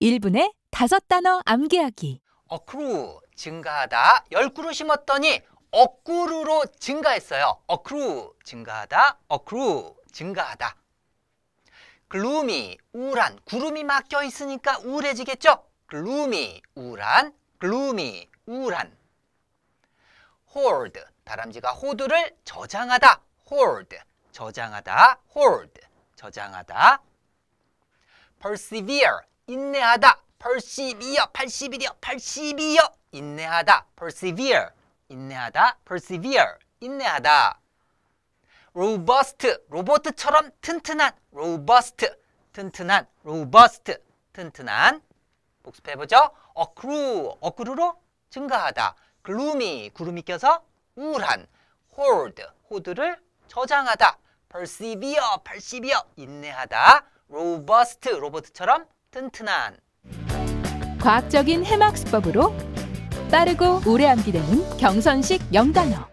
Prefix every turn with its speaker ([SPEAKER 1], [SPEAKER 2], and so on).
[SPEAKER 1] 1분에 다섯 단어 암기하기. 어크루 증가하다. 10그루 심었더니 억그루로 증가했어요. 어크루 증가하다. 어크루 증가하다. 글루미 우울한 구름이 막껴 있으니까 우울해지겠죠? 글루미 우울한 글루미 우울한 홀드 다람쥐가 호두를 저장하다 홀드 저장하다 홀드 저장하다 persevere 인내하다 persevere 81이요 82요 인내하다 persevere 인내하다 persevere 인내하다 robust 로봇처럼 튼튼한 robust 튼튼한 robust 튼튼한 복습해보죠 accrue accrue로 증가하다 gloomy 구름이 껴서 우울한 hold 호드를 저장하다 persevere persevere 인내하다 robust 로봇처럼 튼튼한 과학적인 해막 수법으로 빠르고 오래 암기되는 경선식 영단어